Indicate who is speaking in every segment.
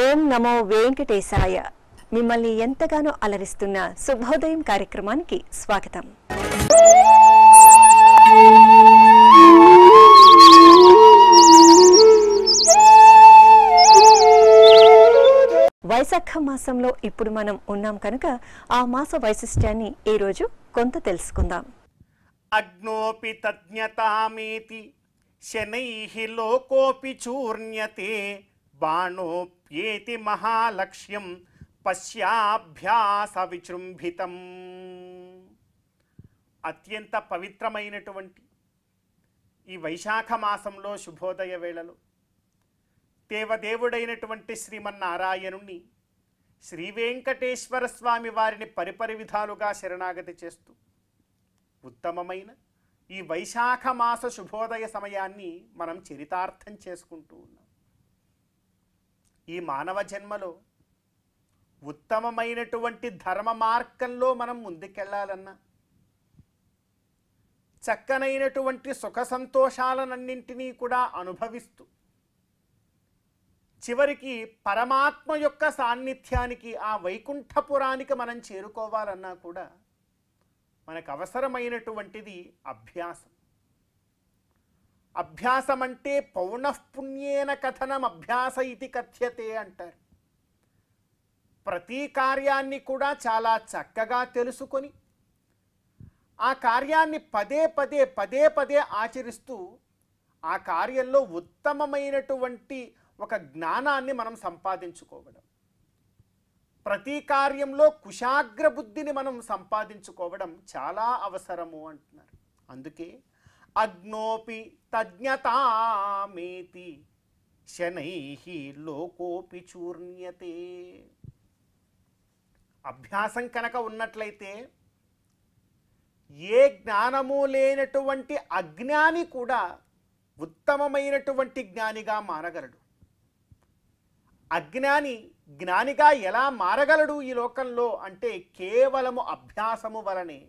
Speaker 1: ఓం నమో వెంకటేశాయ మిమ్మల్ని ఎంతగానో అలరిస్తున్న శుభోదయం కార్యక్రమానికి స్వాగతం వైశాఖ మాసంలో ఇప్పుడు మనం ఉన్నాం కనుక ఆ మాస వైశిష్ట్యాన్ని ఈరోజు కొంత తెలుసుకుందాం
Speaker 2: అగ్నోపి తజ్ఞతామేతి శనై లోకోపి చూర్ణ్యతే బాణోపి ఏతి మహాలక్ష్యం పశ్యాభ్యాస విజృంభితం అత్యంత పవిత్రమైనటువంటి ఈ వైశాఖ మాసంలో శుభోదయ వేళలో దేవదేవుడైనటువంటి శ్రీమన్నారాయణుణ్ణి శ్రీ వెంకటేశ్వర స్వామి వారిని పరిపరి విధాలుగా శరణాగతి చేస్తూ ఉత్తమమైన ఈ వైశాఖ మాస శుభోదయ సమయాన్ని మనం చరితార్థం చేసుకుంటూ ఉన్నాం ఈ మానవ జన్మలో ఉత్తమమైనటువంటి ధర్మ మార్గంలో మనం ముందుకెళ్ళాలన్నా చక్కనైనటువంటి సుఖ సంతోషాలనన్నింటినీ కూడా అనుభవిస్తూ చివరికి పరమాత్మ యొక్క సాన్నిధ్యానికి ఆ వైకుంఠపురానికి మనం చేరుకోవాలన్నా కూడా మనకు అవసరమైనటువంటిది అభ్యాసం అభ్యాసం అంటే పౌనఃపుణ్యేన కథనం అభ్యాస ఇది కథ్యతే అంటారు ప్రతి కార్యాన్ని కూడా చాలా చక్కగా తెలుసుకొని ఆ కార్యాన్ని పదే పదే పదే పదే ఆచరిస్తూ ఆ కార్యంలో ఉత్తమమైనటువంటి ఒక జ్ఞానాన్ని మనం సంపాదించుకోవడం ప్రతి కార్యంలో కుశాగ్ర బుద్ధిని మనం సంపాదించుకోవడం చాలా అవసరము అంటున్నారు అందుకే అగ్నోపి తజ్ఞతామేతి శనై లోకోపి చూర్ణ్యతే అభ్యాసం కనుక ఉన్నట్లయితే ఏ జ్ఞానము లేనటువంటి అజ్ఞాని కూడా ఉత్తమమైనటువంటి జ్ఞానిగా మారగలడు అజ్ఞాని జ్ఞానిగా ఎలా మారగలడు ఈ లోకంలో అంటే కేవలము అభ్యాసము వలనే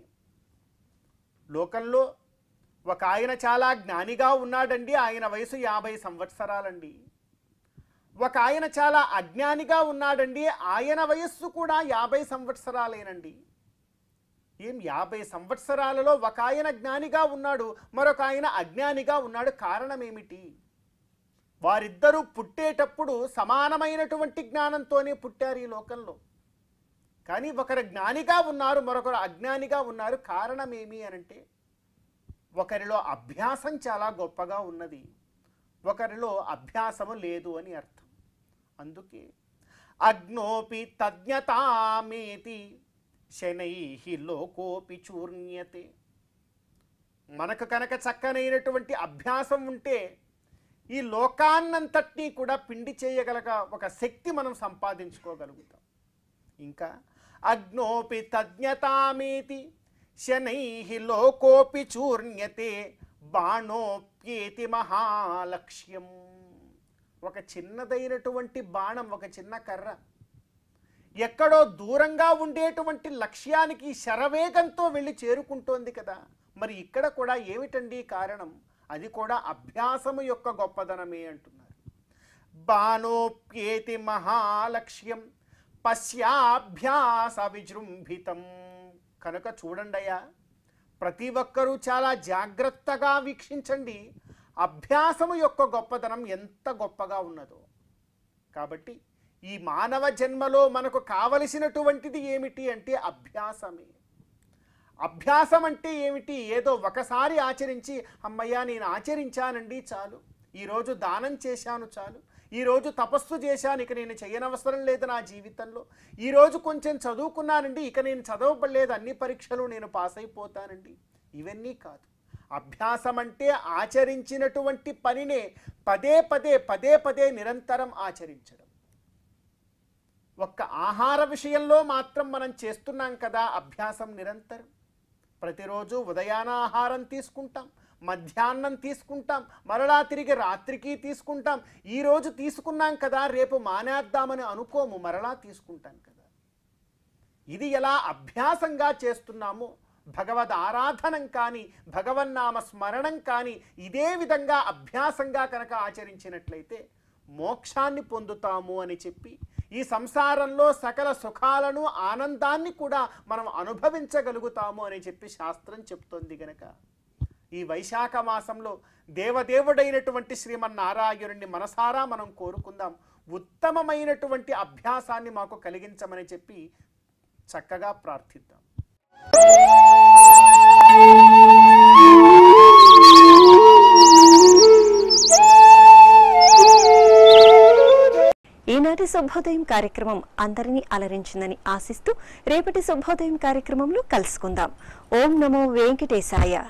Speaker 2: లోకంలో ఒక ఆయన చాలా జ్ఞానిగా ఉన్నాడండి ఆయన వయసు యాభై సంవత్సరాలండి ఒక ఆయన చాలా అజ్ఞానిగా ఉన్నాడండి ఆయన వయస్సు కూడా యాభై సంవత్సరాలేనండి ఏం యాభై సంవత్సరాలలో ఒక ఆయన జ్ఞానిగా ఉన్నాడు మరొక ఆయన అజ్ఞానిగా ఉన్నాడు కారణం ఏమిటి వారిద్దరూ పుట్టేటప్పుడు సమానమైనటువంటి జ్ఞానంతోనే పుట్టారు ఈ లోకంలో కానీ ఒకరు జ్ఞానిగా ఉన్నారు మరొకరు అజ్ఞానిగా ఉన్నారు కారణమేమి అనంటే ఒకరిలో అభ్యాసం చాలా గొప్పగా ఉన్నది ఒకరిలో అభ్యాసము లేదు అని అర్థం అందుకే అగ్నోపి తజ్ఞతామేతి శనై లోకోపి చూర్ణ్యతే మనకు కనుక చక్కనైనటువంటి అభ్యాసం ఉంటే ఈ లోకాన్నంతటినీ కూడా పిండి చేయగలగ ఒక శక్తి మనం సంపాదించుకోగలుగుతాం ఇంకా అగ్నోపి తజ్ఞతామేతి శనైః లోకోపి చూర్ణ్యతే బాణోప్యేతి మహాలక్ష్యం ఒక చిన్నదైనటువంటి బాణం ఒక చిన్న కర్ర ఎక్కడో దూరంగా ఉండేటువంటి లక్ష్యానికి శరవేగంతో వెళ్ళి చేరుకుంటోంది కదా మరి ఇక్కడ కూడా ఏమిటండి కారణం అది కూడా అభ్యాసము యొక్క గొప్పదనమే అంటున్నారు బాణోప్యేతి మహాలక్ష్యం పశ్యాభ్యాస విజృంభితం కనుక చూడండి అయ్యా ప్రతి ఒక్కరూ చాలా జాగ్రత్తగా వీక్షించండి అభ్యాసము యొక్క గొప్పతనం ఎంత గొప్పగా ఉన్నదో కాబట్టి ఈ మానవ జన్మలో మనకు కావలసినటువంటిది ఏమిటి అంటే అభ్యాసమే అభ్యాసం అంటే ఏమిటి ఏదో ఒకసారి ఆచరించి అమ్మయ్యా నేను ఆచరించానండి చాలు ఈరోజు దానం చేశాను చాలు ఈరోజు తపస్సు చేశాను ఇక నేను చేయనవసరం లేదు నా జీవితంలో ఈరోజు కొంచెం చదువుకున్నానండి ఇక నేను చదవబడలేదు అన్ని పరీక్షలు నేను పాస్ అయిపోతానండి ఇవన్నీ కాదు అభ్యాసం అంటే ఆచరించినటువంటి పనినే పదే పదే పదే పదే నిరంతరం ఆచరించడం ఒక్క ఆహార విషయంలో మాత్రం మనం చేస్తున్నాం కదా అభ్యాసం నిరంతరం ప్రతిరోజు ఉదయాన ఆహారం తీసుకుంటాం మధ్యాహ్నం తీసుకుంటాం మరలా తిరిగి రాత్రికి తీసుకుంటాం ఈరోజు తీసుకున్నాం కదా రేపు మానేద్దామని అనుకోము మరలా తీసుకుంటాం కదా ఇది ఎలా అభ్యాసంగా చేస్తున్నామో భగవద్ ఆరాధనం కానీ భగవన్నామ స్మరణం కానీ ఇదే విధంగా అభ్యాసంగా కనుక ఆచరించినట్లయితే మోక్షాన్ని పొందుతాము అని చెప్పి ఈ సంసారంలో సకల సుఖాలను ఆనందాన్ని కూడా మనం అనుభవించగలుగుతాము అని చెప్పి శాస్త్రం చెప్తోంది గనక ఈ వైశాఖ మాసంలో దేవదేవుడైనటువంటి శ్రీమన్నారాయణుడిని మనసారా మనం కోరుకుందాం ఉత్తమమైనటువంటి అభ్యాసాన్ని మాకు కలిగించమని చెప్పి చక్కగా ప్రార్థిద్దాం
Speaker 1: ఈనాటి శుభోదయం కార్యక్రమం అందరినీ అలరించిందని ఆశిస్తూ రేపటి శుభోదయం కార్యక్రమంలో కలుసుకుందాం ఓం నమో వెంకటేశాయ